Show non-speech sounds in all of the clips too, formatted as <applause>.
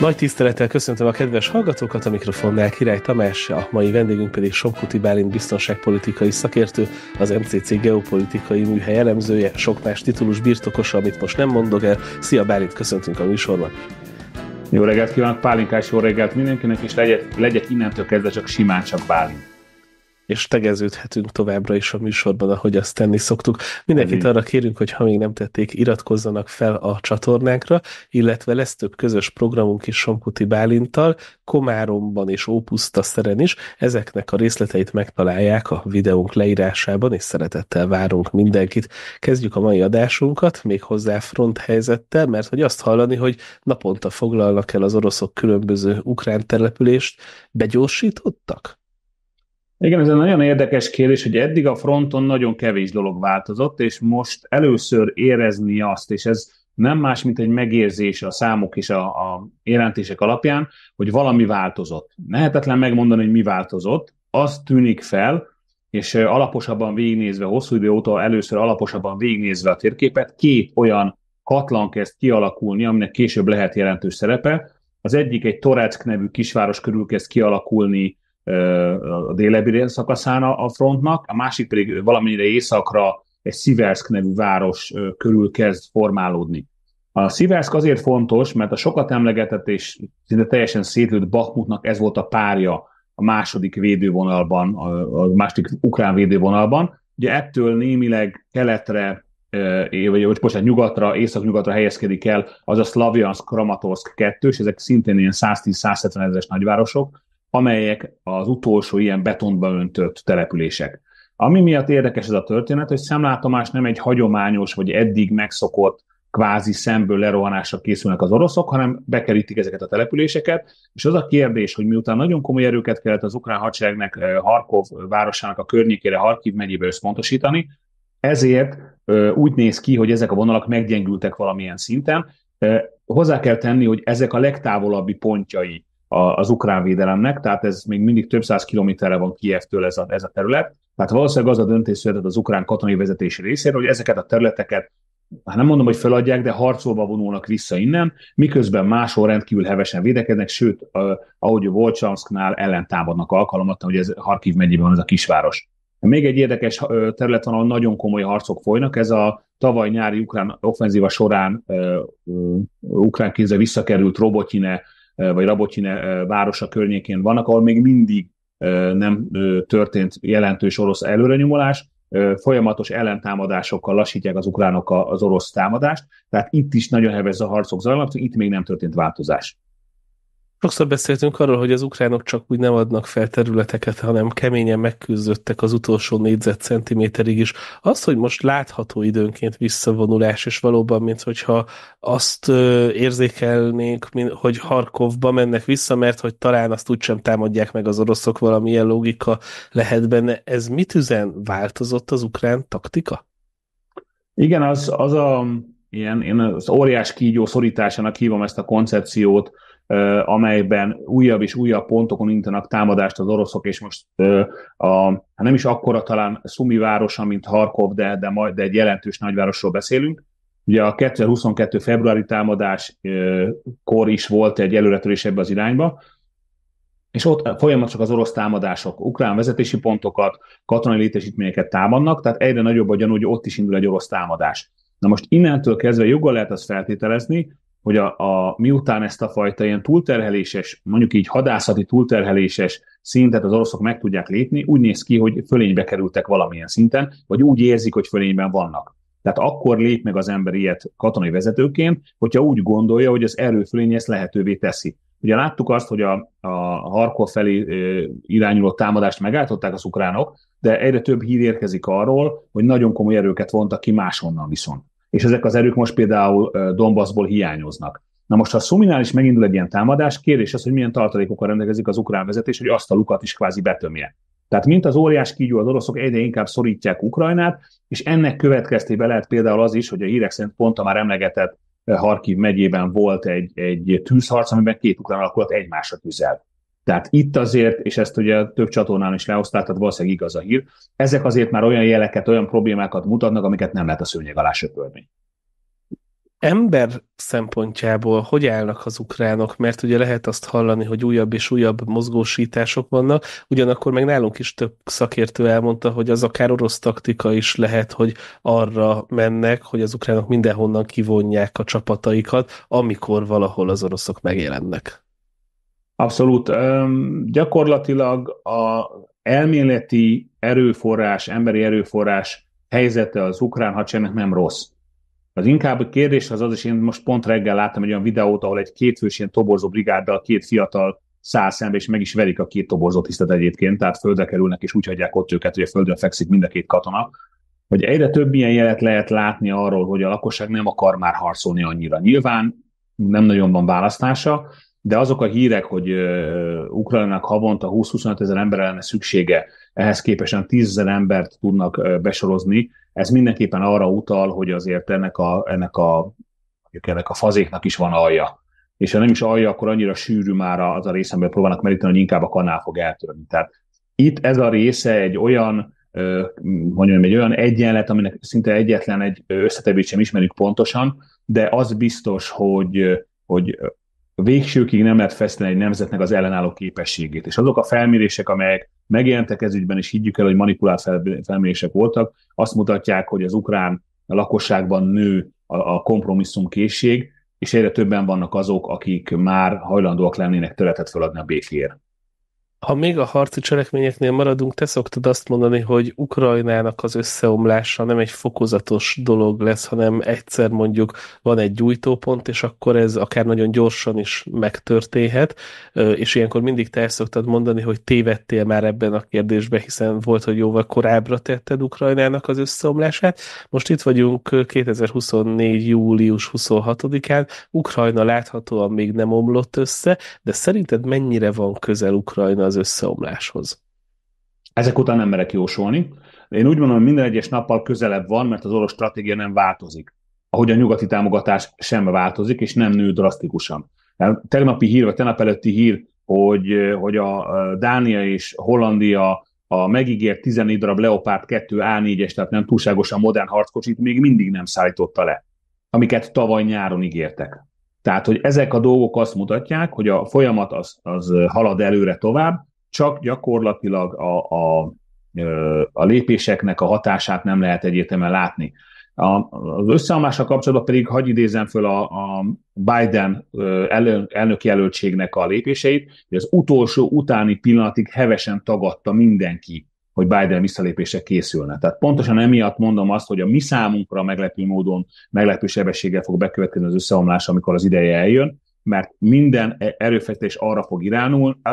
Nagy tisztelettel köszöntöm a kedves hallgatókat, a mikrofonnál Király Tamás, a mai vendégünk pedig Somkuti Bálint biztonságpolitikai szakértő, az MCC geopolitikai műhely elemzője, sok más titulus birtokosa, amit most nem mondok el. Szia Bálint, köszöntünk a műsorban! Jó reggelt kívánok, Pálinkás, jó reggelt mindenkinek, és legyek, legyek innentől kezdve csak simán csak Bálint és tegeződhetünk továbbra is a műsorban, ahogy azt tenni szoktuk. Mindenkit arra kérünk, hogy ha még nem tették, iratkozzanak fel a csatornánkra, illetve lesz több közös programunk is Somkuti Bálintal, Komáromban és Ópuszta szeren is. Ezeknek a részleteit megtalálják a videónk leírásában, és szeretettel várunk mindenkit. Kezdjük a mai adásunkat, még hozzá front helyzettel, mert hogy azt hallani, hogy naponta foglalnak el az oroszok különböző ukrán települést, begyorsítottak? Igen, ez egy nagyon érdekes kérdés, hogy eddig a fronton nagyon kevés dolog változott, és most először érezni azt, és ez nem más, mint egy megérzés a számok és a, a jelentések alapján, hogy valami változott. Nehetetlen megmondani, hogy mi változott, az tűnik fel, és alaposabban végignézve, hosszú idő óta először alaposabban végignézve a térképet, két olyan katlan kezd kialakulni, aminek később lehet jelentős szerepe. Az egyik egy Toreck nevű kisváros körül kezd kialakulni a délebbi szakaszán a frontnak, a másik pedig valamennyire északra egy Sziverszk nevű város körül kezd formálódni. A Sziverszk azért fontos, mert a sokat emlegetett és szinte teljesen szétlőtt Bakmutnak ez volt a párja a második védővonalban, a második ukrán védővonalban. Ugye ettől némileg keletre, vagy, bocsánat, nyugatra, észak-nyugatra helyezkedik el az a Szlavjansk-Kramatorsk kettős, ezek szintén ilyen 110-170 ezeres nagyvárosok, amelyek az utolsó ilyen betonba öntött települések. Ami miatt érdekes ez a történet, hogy szemlátomás nem egy hagyományos, vagy eddig megszokott kvázi szemből lerohanásra készülnek az oroszok, hanem bekerítik ezeket a településeket, és az a kérdés, hogy miután nagyon komoly erőket kellett az ukrán hadseregnek eh, Harkov városának a környékére, Harkiv megyébe összpontosítani, ezért úgy néz ki, hogy ezek a vonalak meggyengültek valamilyen szinten. Hozzá kell tenni, hogy ezek a legtávolabbi pontjai az ukrán védelemnek, tehát ez még mindig több száz kilométerre van Kijevtől ez a, ez a terület. Tehát valószínűleg az a döntés született az ukrán katonai vezetési részéről, hogy ezeket a területeket hát nem mondom, hogy feladják, de harcolva vonulnak vissza innen, miközben máshol rendkívül hevesen védekeznek, sőt, ahogy Volcsansknál ellentámadnak alkalomattal, hogy ez Harkiv megyében van ez a kisváros. Még egy érdekes terület van, ahol nagyon komoly harcok folynak, ez a tavaly nyári ukrán offenzíva során ukrán kézzel visszakerült Robotine vagy Rabotyine városa környékén vannak, ahol még mindig nem történt jelentős orosz előrenyomolás, folyamatos ellentámadásokkal lassítják az ukránok az orosz támadást, tehát itt is nagyon heves a harcok zajlanak, itt még nem történt változás. Sokszor beszéltünk arról, hogy az ukránok csak úgy nem adnak fel területeket, hanem keményen megküzdöttek az utolsó négyzetcentiméterig is. Az, hogy most látható időnként visszavonulás, és valóban, mint hogyha azt érzékelnénk, hogy Harkovba mennek vissza, mert hogy talán azt úgysem támadják meg az oroszok, valamilyen logika lehet benne. Ez mit üzen? Változott az ukrán taktika? Igen, az, az a ilyen, én az óriás kígyó szorításának hívom ezt a koncepciót, amelyben újabb és újabb pontokon intanak támadást az oroszok, és most a, hát nem is akkora talán Szumi városa, mint Harkov, de, de, majd, de egy jelentős nagyvárosról beszélünk. Ugye a 2022. februári támadás kor is volt egy előretörés ebbe az irányba, és ott folyamatosak az orosz támadások, ukrán vezetési pontokat, katonai létesítményeket támadnak, tehát egyre nagyobb a gyanú, hogy ott is indul egy orosz támadás. Na most innentől kezdve joggal lehet azt feltételezni, hogy a, a, miután ezt a fajta ilyen túlterheléses, mondjuk így hadászati túlterheléses szintet az oroszok meg tudják lépni, úgy néz ki, hogy fölénybe kerültek valamilyen szinten, vagy úgy érzik, hogy fölényben vannak. Tehát akkor lép meg az ember ilyet katonai vezetőként, hogyha úgy gondolja, hogy az erőfölény ezt lehetővé teszi. Ugye láttuk azt, hogy a, a Harkov felé irányuló támadást megálltották az ukránok, de egyre több hír érkezik arról, hogy nagyon komoly erőket vontak ki máshonnan viszont és ezek az erők most például Donbassból hiányoznak. Na most, ha a Szuminál is megindul egy ilyen támadás, kérdés az, hogy milyen tartalékokkal rendelkezik az ukrán vezetés, hogy azt a lukat is kvázi betömje. Tehát mint az óriás kígyó, az oroszok egyre inkább szorítják Ukrajnát, és ennek következtében lehet például az is, hogy a hírek szerint pont a már emlegetett Harkiv megyében volt egy, egy tűzharc, amiben két ukrán alakulat egymásra tüzelt. Tehát itt azért, és ezt ugye több csatornán is lehozták, tehát valószínűleg igaz a hír, ezek azért már olyan jeleket, olyan problémákat mutatnak, amiket nem lehet a szőnyeg alá söpörni. Ember szempontjából hogy állnak az ukránok? Mert ugye lehet azt hallani, hogy újabb és újabb mozgósítások vannak, ugyanakkor meg nálunk is több szakértő elmondta, hogy az akár orosz taktika is lehet, hogy arra mennek, hogy az ukránok mindenhonnan kivonják a csapataikat, amikor valahol az oroszok megjelennek. Abszolút. Gyakorlatilag a elméleti erőforrás, emberi erőforrás helyzete az ukrán hadseregnek nem rossz. Az inkább a kérdés az az, és én most pont reggel láttam egy olyan videót, ahol egy kétfős ilyen toborzó brigáddal két fiatal száll szembe, és meg is verik a két toborzó tisztet egyébként, tehát földre kerülnek, és úgy hagyják ott őket, hogy a földön fekszik mind a két katona. Hogy egyre több ilyen jelet lehet látni arról, hogy a lakosság nem akar már harcolni annyira. Nyilván nem nagyon van választása, de azok a hírek, hogy Ukrajnának havonta 20-25 ezer ember lenne szüksége, ehhez képesen 10 ezer embert tudnak besorozni, ez mindenképpen arra utal, hogy azért ennek a, ennek a, ennek a fazéknak is van alja és ha nem is alja, akkor annyira sűrű már az a rész, amiben próbálnak meríteni, hogy inkább a kanál fog eltörni. Tehát itt ez a része egy olyan, mondjam, egy olyan egyenlet, aminek szinte egyetlen egy összetevét sem ismerjük pontosan, de az biztos, hogy, hogy végsőkig nem lehet feszteni egy nemzetnek az ellenálló képességét. És azok a felmérések, amelyek megjelentek ez ügyben, és higgyük el, hogy manipulált felmérések voltak, azt mutatják, hogy az ukrán lakosságban nő a, a készség, és egyre többen vannak azok, akik már hajlandóak lennének töretet feladni a békéért. Ha még a harci cselekményeknél maradunk, te szoktad azt mondani, hogy Ukrajnának az összeomlása nem egy fokozatos dolog lesz, hanem egyszer mondjuk van egy gyújtópont, és akkor ez akár nagyon gyorsan is megtörténhet, és ilyenkor mindig te szoktad mondani, hogy tévedtél már ebben a kérdésben, hiszen volt, hogy jóval korábbra tetted Ukrajnának az összeomlását. Most itt vagyunk 2024. július 26-án, Ukrajna láthatóan még nem omlott össze, de szerinted mennyire van közel Ukrajna az összeomláshoz? Ezek után nem merek jósolni. én úgy mondom, hogy minden egyes nappal közelebb van, mert az orosz stratégia nem változik. Ahogy a nyugati támogatás sem változik, és nem nő drasztikusan. Hát tegnapi hír, vagy tegnap előtti hír, hogy, hogy a Dánia és Hollandia a megígért 14 darab Leopard 2 A4-es, tehát nem túlságosan modern harckocsit még mindig nem szállította le, amiket tavaly nyáron ígértek. Tehát, hogy ezek a dolgok azt mutatják, hogy a folyamat az, az halad előre tovább, csak gyakorlatilag a, a, a lépéseknek a hatását nem lehet egyértelműen látni. A, az összeomlással kapcsolatban pedig hagy idézem föl a, a Biden elő, elnök jelöltségnek a lépéseit, hogy az utolsó utáni pillanatig hevesen tagadta mindenki hogy Biden visszalépése készülne. Tehát pontosan emiatt mondom azt, hogy a mi számunkra meglepő módon, meglepő sebességgel fog bekövetkezni az összeomlás, amikor az ideje eljön, mert minden erőfeszítés arra fog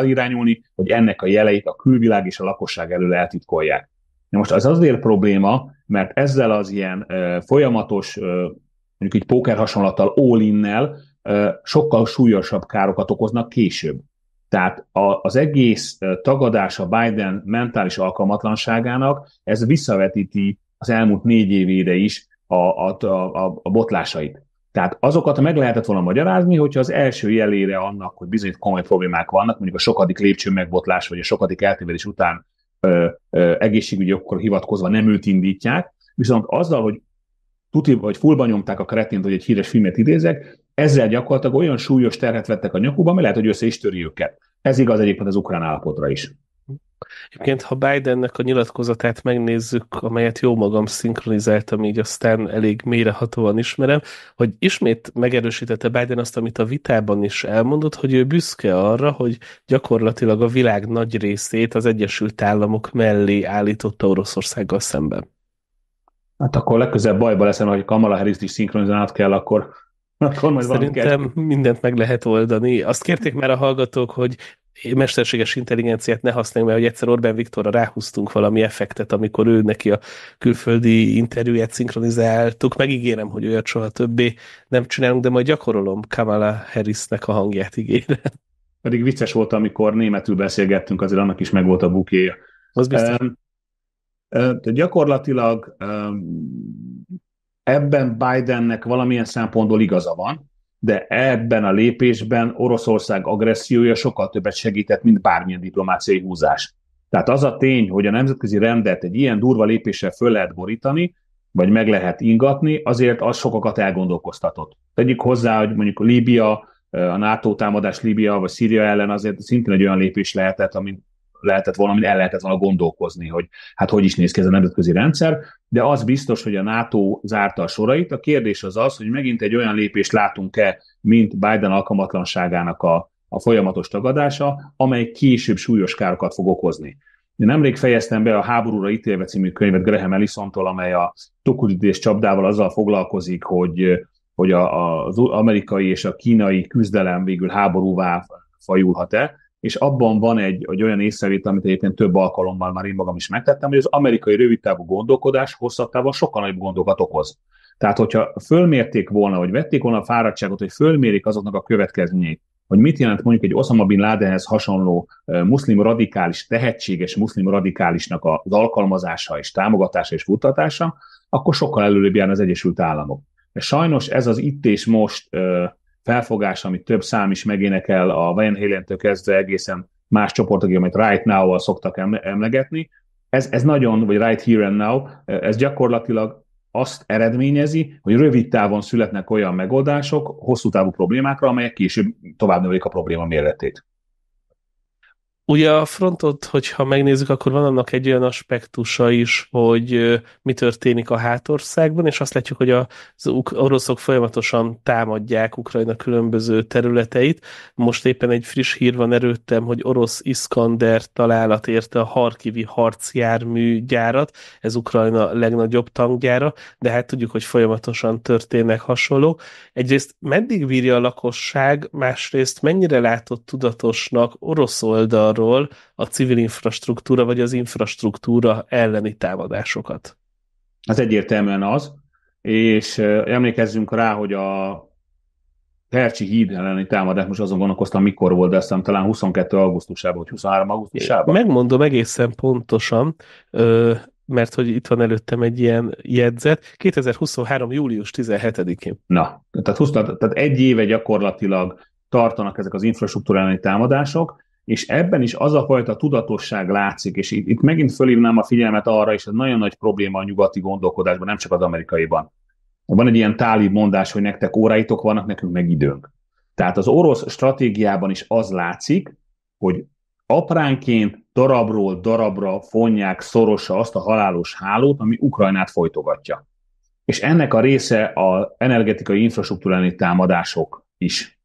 irányulni, hogy ennek a jeleit a külvilág és a lakosság elől eltitkolják. Na most az azért probléma, mert ezzel az ilyen folyamatos, mondjuk így póker hasonlattal all sokkal súlyosabb károkat okoznak később. Tehát a, az egész tagadása Biden mentális alkalmatlanságának ez visszavetíti az elmúlt négy évére is a, a, a, a botlásait. Tehát azokat meg lehetett volna magyarázni, hogyha az első jelére annak, hogy bizony komoly problémák vannak, mondjuk a sokadik lépcső megbotlás, vagy a sokadik eltévedés után ö, ö, egészségügyi okra hivatkozva nem őt indítják, viszont azzal, hogy tuti vagy fullba nyomták a kretint, hogy egy híres filmet idézek, ezzel gyakorlatilag olyan súlyos terhet vettek a nyakukba, ami lehet, hogy össze is töri őket. Ez igaz egyébként az ukrán állapotra is. Egyébként, ha Bidennek a nyilatkozatát megnézzük, amelyet jó magam szinkronizáltam, így aztán elég mélyrehatóan ismerem, hogy ismét megerősítette Biden azt, amit a vitában is elmondott, hogy ő büszke arra, hogy gyakorlatilag a világ nagy részét az Egyesült Államok mellé állította Oroszországgal szemben. Hát akkor legközelebb bajba leszem, hogy Kamala Harris is szinkronizálnod kell, akkor, akkor majd Szerintem mindent meg lehet oldani. Azt kérték már a hallgatók, hogy mesterséges intelligenciát ne használjunk, mert hogy egyszer Orbán Viktorra ráhúztunk valami effektet, amikor ő neki a külföldi interjúját szinkronizáltuk. Megígérem, hogy olyat soha többé nem csinálunk, de majd gyakorolom Kamala Harrisnek a hangját ígérem. Pedig vicces volt, amikor németül beszélgettünk, azért annak is megvolt a bukéja. Az biztos. Um, de gyakorlatilag ebben Bidennek valamilyen szempontból igaza van, de ebben a lépésben Oroszország agressziója sokkal többet segített, mint bármilyen diplomáciai húzás. Tehát az a tény, hogy a nemzetközi rendet egy ilyen durva lépéssel föl lehet borítani, vagy meg lehet ingatni, azért az sokakat elgondolkoztatott. Tegyük hozzá, hogy mondjuk Líbia, a NATO támadás Líbia vagy Szíria ellen azért szintén egy olyan lépés lehetett, amit lehetett volna, el lehetett volna gondolkozni, hogy hát hogy is néz ki ez a nemzetközi rendszer, de az biztos, hogy a NATO zárta a sorait. A kérdés az az, hogy megint egy olyan lépést látunk-e, mint Biden alkalmatlanságának a, a folyamatos tagadása, amely később súlyos károkat fog okozni. Én nemrég fejeztem be a Háborúra ítélve című könyvet Graham Ellisomtól, amely a tokudítés csapdával azzal foglalkozik, hogy, hogy a, a, az amerikai és a kínai küzdelem végül háborúvá fajulhat-e és abban van egy, egy olyan észrevét, amit egyébként több alkalommal már én magam is megtettem, hogy az amerikai rövidtávú gondolkodás hosszabb távon sokkal nagyobb gondokat okoz. Tehát, hogyha fölmérték volna, vagy vették volna a fáradtságot, hogy fölmérik azoknak a következményeit, hogy mit jelent mondjuk egy Osama Bin Ladenhez hasonló muszlim radikális, tehetséges muszlim radikálisnak az alkalmazása és támogatása és futtatása, akkor sokkal előrébb jár az Egyesült Államok. De sajnos ez az itt és most felfogás, amit több szám is megénekel a Van halen kezdve egészen más csoportokig, amit Right Now-val szoktak emlegetni, ez, ez nagyon, vagy Right Here and Now, ez gyakorlatilag azt eredményezi, hogy rövid távon születnek olyan megoldások hosszú távú problémákra, amelyek később tovább növelik a probléma méretét. Ugye a frontot, hogyha megnézzük, akkor van annak egy olyan aspektusa is, hogy mi történik a hátországban, és azt látjuk, hogy az oroszok folyamatosan támadják Ukrajna különböző területeit. Most éppen egy friss hír van erőttem, hogy orosz Iskander találat érte a Harkivi harcjármű gyárat, ez Ukrajna legnagyobb tankgyára, de hát tudjuk, hogy folyamatosan történnek hasonlók. Egyrészt meddig bírja a lakosság, másrészt mennyire látott tudatosnak orosz oldal arról a civil infrastruktúra vagy az infrastruktúra elleni támadásokat. Az egyértelműen az, és emlékezzünk rá, hogy a Tercsi híd elleni támadás, most azon gondolkoztam, mikor volt, de aztán talán 22. augusztusában, vagy 23. augusztusában. Megmondom egészen pontosan, mert hogy itt van előttem egy ilyen jegyzet, 2023. július 17-én. Na, tehát, 20, tehát egy éve gyakorlatilag tartanak ezek az infrastruktúrálni támadások, és ebben is az a fajta tudatosság látszik, és itt, itt megint fölhívnám a figyelmet arra, és ez nagyon nagy probléma a nyugati gondolkodásban, nem csak az amerikaiban. Van egy ilyen tálib mondás, hogy nektek óráitok vannak, nekünk meg időnk. Tehát az orosz stratégiában is az látszik, hogy apránként darabról darabra fonják szorosa azt a halálos hálót, ami Ukrajnát folytogatja. És ennek a része az energetikai infrastruktúráni támadások is.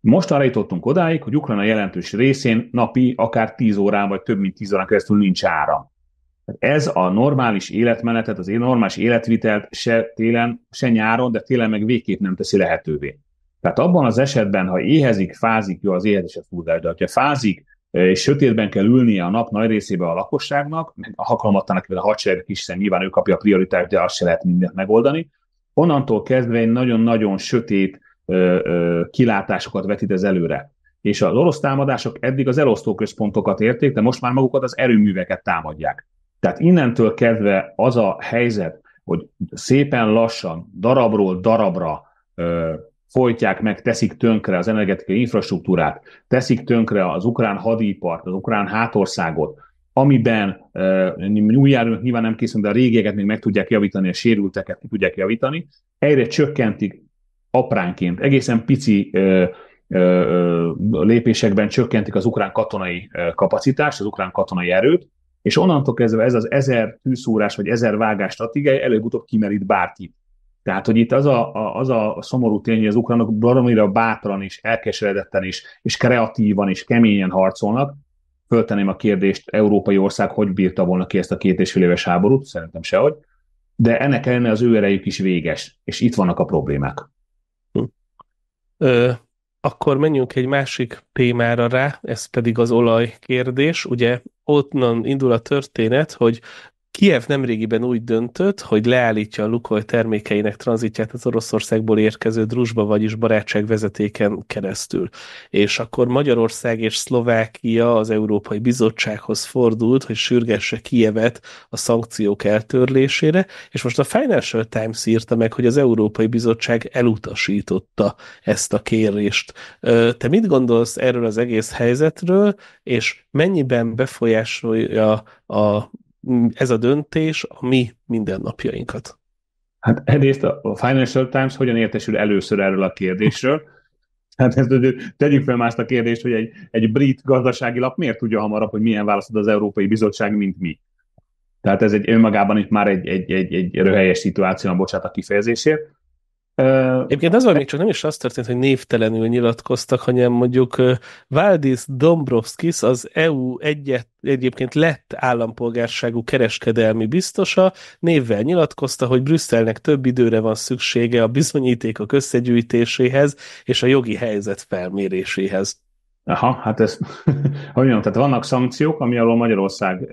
Most állítottunk odáig, hogy Ukrajna jelentős részén napi akár 10 órán vagy több mint 10 órán keresztül nincs áram. Hát ez a normális életmenetet, az normális életvitelt se télen, se nyáron, de télen meg végképp nem teszi lehetővé. Tehát abban az esetben, ha éhezik, fázik, jó, az éhezése fúzás, de ha fázik, eh, és sötétben kell ülnie a nap nagy részébe a lakosságnak, meg alkalmatlanak vele a hadsereg is, hiszen nyilván ő kapja a prioritást, de azt se lehet mindent megoldani. Onnantól kezdve egy nagyon-nagyon sötét, kilátásokat vetít ez előre. És az orosz támadások eddig az elosztóközpontokat érték, de most már magukat az erőműveket támadják. Tehát innentől kezdve az a helyzet, hogy szépen lassan, darabról darabra ö, folytják meg, teszik tönkre az energetikai infrastruktúrát, teszik tönkre az ukrán hadipart, az ukrán hátországot, amiben uh, újjáról nyilván nem készül, de a régieket még meg tudják javítani, a sérülteket ki tudják javítani, egyre csökkentik apránként, egészen pici ö, ö, lépésekben csökkentik az ukrán katonai kapacitást, az ukrán katonai erőt, és onnantól kezdve ez az ezer tűszúrás vagy ezer vágás stratégiája előbb-utóbb kimerít bárkit. Tehát, hogy itt az a, a, az a szomorú tény, hogy az ukránok baromira bátran is, elkeseredetten is, és kreatívan és keményen harcolnak. fölteném a kérdést, európai ország hogy bírta volna ki ezt a két és fél éves háborút? Szerintem sehogy. De ennek ellenére az ő erejük is véges, és itt vannak a problémák. Ö, akkor menjünk egy másik témára rá, ez pedig az olaj kérdés. Ugye onnan indul a történet, hogy Kiev nemrégiben úgy döntött, hogy leállítja a Lukoil termékeinek tranzitját az Oroszországból érkező drusba, vagyis barátság vezetéken keresztül. És akkor Magyarország és Szlovákia az Európai Bizottsághoz fordult, hogy sürgesse Kievet a szankciók eltörlésére, és most a Financial Times írta meg, hogy az Európai Bizottság elutasította ezt a kérést. Te mit gondolsz erről az egész helyzetről, és mennyiben befolyásolja a ez a döntés a mi mindennapjainkat. Hát egyrészt a Financial Times hogyan értesül először erről a kérdésről, Hát ezt tegyük fel már a kérdést, hogy egy, egy brit gazdasági lap miért tudja hamarabb, hogy milyen választ ad az Európai Bizottság, mint mi. Tehát ez egy önmagában itt már egy, egy, egy, egy röhelyes szituáció, bocsát a kifejezésért. Egyébként az van, még csak nem is az történt, hogy névtelenül nyilatkoztak, hanem mondjuk Valdis Dombrovskis, az EU egyet, egyébként lett állampolgárságú kereskedelmi biztosa, névvel nyilatkozta, hogy Brüsszelnek több időre van szüksége a bizonyítékok összegyűjtéséhez és a jogi helyzet felméréséhez. Aha, hát ez, <laughs> hogy mondjam, tehát vannak szankciók, ami alól Magyarország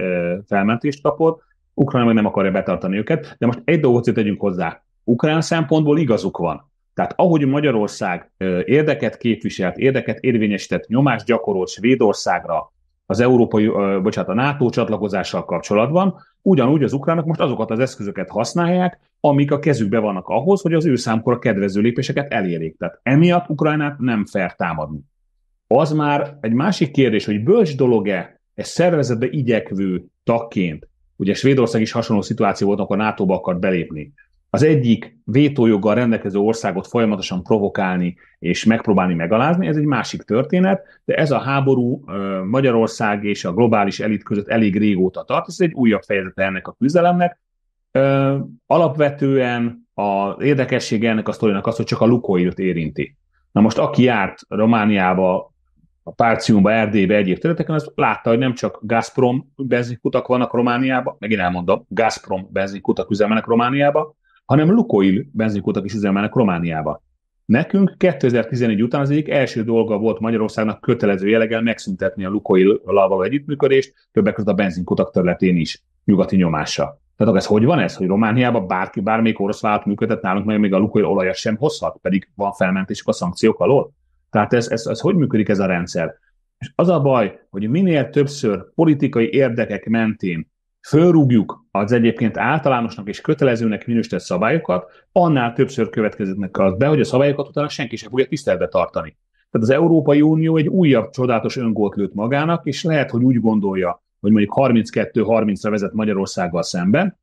felmentést kapott, Ukrajna meg nem akarja betartani őket, de most egy dolgot tegyünk hozzá ukrán szempontból igazuk van. Tehát ahogy Magyarország érdeket képviselt, érdeket érvényesített, nyomást gyakorolt Svédországra az európai, bocsánat, a NATO csatlakozással kapcsolatban, ugyanúgy az ukránok most azokat az eszközöket használják, amik a kezükbe vannak ahhoz, hogy az ő számkora kedvező lépéseket elérjék. Tehát emiatt Ukrajnát nem fel támadni. Az már egy másik kérdés, hogy bölcs dolog-e egy szervezetbe igyekvő tagként, ugye Svédország is hasonló szituáció volt, akkor NATO-ba akart belépni, az egyik vétójoggal rendelkező országot folyamatosan provokálni és megpróbálni megalázni, ez egy másik történet, de ez a háború Magyarország és a globális elit között elég régóta tart, ez egy újabb fejezete ennek a küzdelemnek. Alapvetően az érdekessége ennek a sztorinak az, hogy csak a Lukoilt érinti. Na most aki járt Romániába, a Párciumba, Erdélybe, egyéb területeken, az látta, hogy nem csak Gazprom benzinkutak vannak Romániába, megint elmondom, Gazprom benzinkutak üzemelnek Romániába, hanem Lukoil benzinkutak is üzemelnek Romániába. Nekünk 2014 után az egyik első dolga volt Magyarországnak kötelező jelleggel megszüntetni a lukoil való együttműködést, többek között a benzinkutak területén is, nyugati nyomása. Tehát ez hogy van ez, hogy Romániában bárki, bármelyik orosz vállalat működhet nálunk, meg még a Lukoil olaja sem hozhat, pedig van felmentésük a szankciók alól? Tehát ez, ez, ez hogy működik ez a rendszer? És az a baj, hogy minél többször politikai érdekek mentén fölrúgjuk az egyébként általánosnak és kötelezőnek minősített szabályokat, annál többször következnek az be, hogy a szabályokat utána senki sem fogja tiszteletbe tartani. Tehát az Európai Unió egy újabb csodálatos öngót lőtt magának, és lehet, hogy úgy gondolja, hogy mondjuk 32-30-ra vezet Magyarországgal szemben,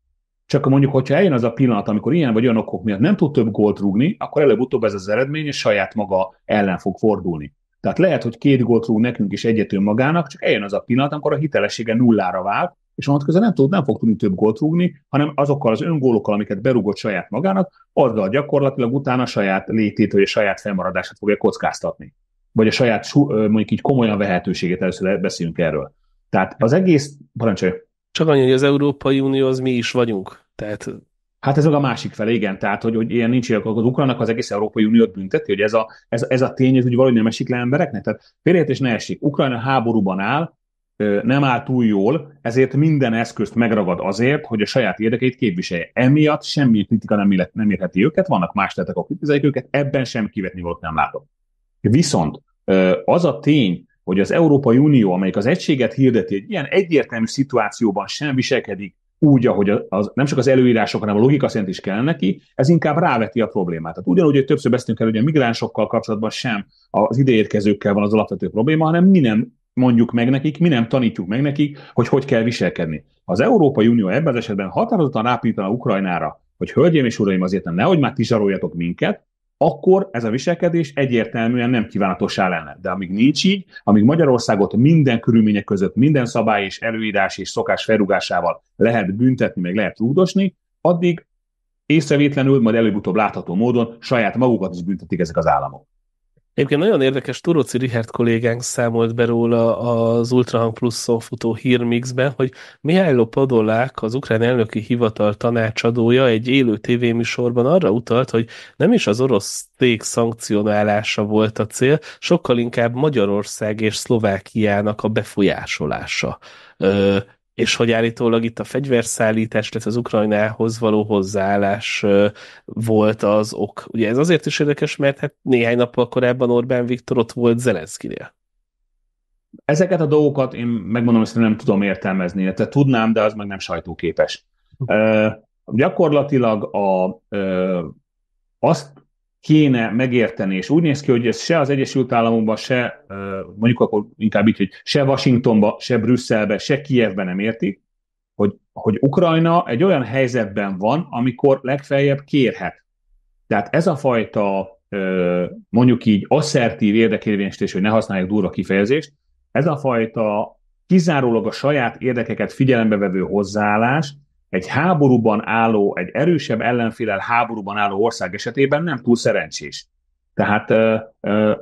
csak mondjuk, hogyha eljön az a pillanat, amikor ilyen vagy olyan okok miatt nem tud több gólt rúgni, akkor előbb-utóbb ez az eredmény és saját maga ellen fog fordulni. Tehát lehet, hogy két gólt rúg nekünk is egyetőn magának, csak eljön az a pillanat, amikor a hitelessége nullára vált, és onnantól közben nem, tud, nem fog tudni több gólt rúgni, hanem azokkal az öngólokkal, amiket berúgott saját magának, azzal gyakorlatilag utána saját létét, vagy a saját felmaradását fogja kockáztatni. Vagy a saját, mondjuk így komolyan vehetőségét először beszélünk erről. Tehát az egész, parancsolj. Csak annyi, hogy az Európai Unió az mi is vagyunk. Tehát Hát ez meg a másik fele, igen, tehát hogy, hogy ilyen nincs, akkor az Ukrának az egész Európai Uniót bünteti, hogy ez a, ez, ez a tény, ez úgy valahogy nem esik le embereknek. Tehát félreértés ne esik. Ukrajna háborúban áll, nem áll túl jól, ezért minden eszközt megragad azért, hogy a saját érdekeit képviselje. Emiatt semmi kritika nem, illet, nem érheti őket, vannak más tettek, akik kritizálják őket, ebben sem kivetni volt nem látok. Viszont az a tény, hogy az Európai Unió, amelyik az egységet hirdeti, egy ilyen egyértelmű szituációban sem viselkedik úgy, ahogy az, az, nem csak az előírások, hanem a logika szerint is kell neki, ez inkább ráveti a problémát. Tehát ugyanúgy, hogy többször beszéltünk el, hogy a migránsokkal kapcsolatban sem az ideérkezőkkel van az alapvető probléma, hanem mi nem mondjuk meg nekik, mi nem tanítjuk meg nekik, hogy hogy kell viselkedni. Az Európai Unió ebben az esetben határozottan rápítana Ukrajnára, hogy hölgyeim és uraim, azért nem, nehogy már ti zsaroljatok minket, akkor ez a viselkedés egyértelműen nem kívánatosá lenne. De amíg nincs így, amíg Magyarországot minden körülmények között, minden szabály és előírás és szokás felrugásával lehet büntetni, meg lehet rúdosni, addig észrevétlenül, majd előbb-utóbb látható módon saját magukat is büntetik ezek az államok. Egyébként nagyon érdekes, Turóci Richard kollégánk számolt be róla az Ultrahang Plus-on futó hírmixben, hogy Mihály Padolák, az ukrán elnöki hivatal tanácsadója egy élő tévéműsorban arra utalt, hogy nem is az orosz cég szankcionálása volt a cél, sokkal inkább Magyarország és Szlovákiának a befolyásolása ö, és hogy állítólag itt a fegyverszállítás, tehát az Ukrajnához való hozzáállás volt az ok. Ugye ez azért is érdekes, mert hát néhány nappal korábban Orbán Viktor ott volt Zelenszkinél. Ezeket a dolgokat én megmondom, hogy nem tudom értelmezni, tehát tudnám, de az meg nem sajtóképes. Uh, gyakorlatilag a, uh, azt kéne megérteni, és úgy néz ki, hogy ez se az Egyesült Államokban, se, mondjuk akkor inkább így, hogy se Washingtonba, se Brüsszelbe, se Kievben nem értik, hogy, hogy Ukrajna egy olyan helyzetben van, amikor legfeljebb kérhet. Tehát ez a fajta mondjuk így asszertív érdekérvényesítés, hogy ne használjuk durva kifejezést, ez a fajta kizárólag a saját érdekeket figyelembe vevő hozzáállás, egy háborúban álló, egy erősebb ellenfélel háborúban álló ország esetében nem túl szerencsés. Tehát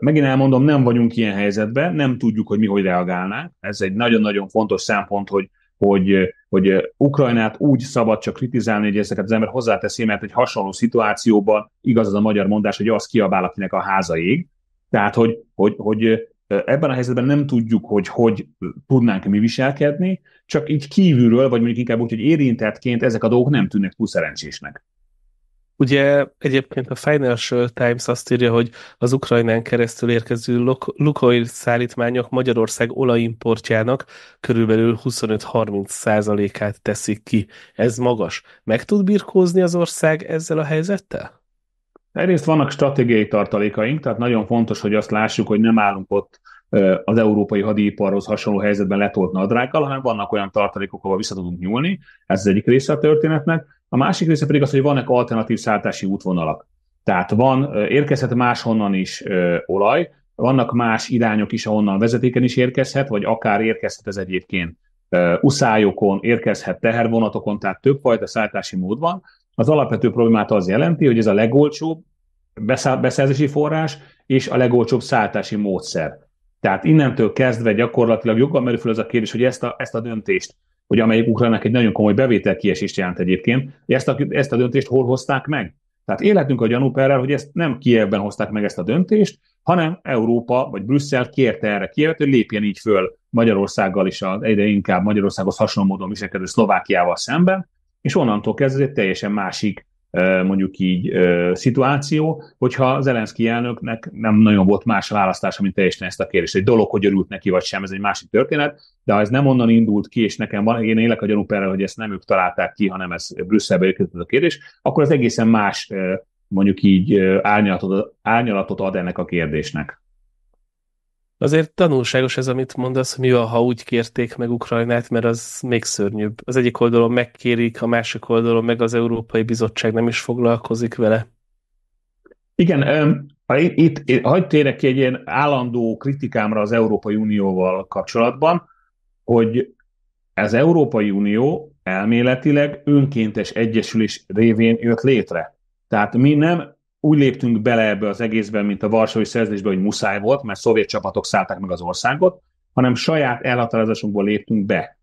megint elmondom, nem vagyunk ilyen helyzetben, nem tudjuk, hogy mi hogy reagálnánk. Ez egy nagyon-nagyon fontos szempont, hogy, hogy, hogy Ukrajnát úgy szabad csak kritizálni, hogy ezeket az ember hozzáteszi, mert egy hasonló szituációban igaz az a magyar mondás, hogy az kiabál, akinek a háza ég. Tehát, hogy, hogy, hogy Ebben a helyzetben nem tudjuk, hogy hogy tudnánk mi viselkedni, csak így kívülről, vagy mondjuk inkább úgy, hogy érintettként ezek a dolgok nem tűnnek túl szerencsésnek. Ugye egyébként a Financial Times azt írja, hogy az Ukrajnán keresztül érkező Lukoil szállítmányok Magyarország olajimportjának körülbelül 25-30 százalékát teszik ki. Ez magas. Meg tud birkózni az ország ezzel a helyzettel? Egyrészt vannak stratégiai tartalékaink, tehát nagyon fontos, hogy azt lássuk, hogy nem állunk ott az európai hadiparhoz hasonló helyzetben letolt nadrákkal, hanem vannak olyan tartalékok, ahol vissza tudunk nyúlni. Ez az egyik része a történetnek. A másik része pedig az, hogy vannak alternatív szálltási útvonalak. Tehát van, érkezhet máshonnan is olaj, vannak más irányok is, ahonnan vezetéken is érkezhet, vagy akár érkezhet ez egyébként uszályokon, érkezhet tehervonatokon, tehát többfajta szállítási mód van, az alapvető problémát az jelenti, hogy ez a legolcsóbb beszerzési forrás és a legolcsóbb szálltási módszer. Tehát innentől kezdve gyakorlatilag joggal merül fel az a kérdés, hogy ezt a, ezt a döntést, hogy amelyik Ukrajnának egy nagyon komoly bevétel kiesést jelent egyébként, ezt a, ezt a döntést hol hozták meg? Tehát életünk a gyanúperrel, hogy ezt nem Kievben hozták meg ezt a döntést, hanem Európa vagy Brüsszel kérte erre Kievet, hogy lépjen így föl Magyarországgal is, az egyre inkább Magyarországhoz hasonló módon viselkedő Szlovákiával szemben, és onnantól kezdve egy teljesen másik mondjuk így szituáció, hogyha Zelenszky elnöknek nem nagyon volt más választása, mint teljesen ezt a kérdést. Egy dolog, hogy örült neki vagy sem, ez egy másik történet, de ha ez nem onnan indult ki, és nekem van, én élek a gyanúperrel, hogy ezt nem ők találták ki, hanem ez Brüsszelbe érkezett a kérdés, akkor az egészen más mondjuk így árnyalatot, árnyalatot ad ennek a kérdésnek. Azért tanulságos ez, amit mondasz, hogy mi van, ha úgy kérték meg Ukrajnát, mert az még szörnyűbb. Az egyik oldalon megkérik, a másik oldalon meg az Európai Bizottság nem is foglalkozik vele. Igen, itt, itt hagyd térek ki egy ilyen állandó kritikámra az Európai Unióval kapcsolatban, hogy az Európai Unió elméletileg önkéntes egyesülés révén jött létre. Tehát mi nem úgy léptünk bele ebbe az egészben, mint a Varsói szerződésbe, hogy muszáj volt, mert szovjet csapatok szállták meg az országot, hanem saját elhatározásunkból léptünk be.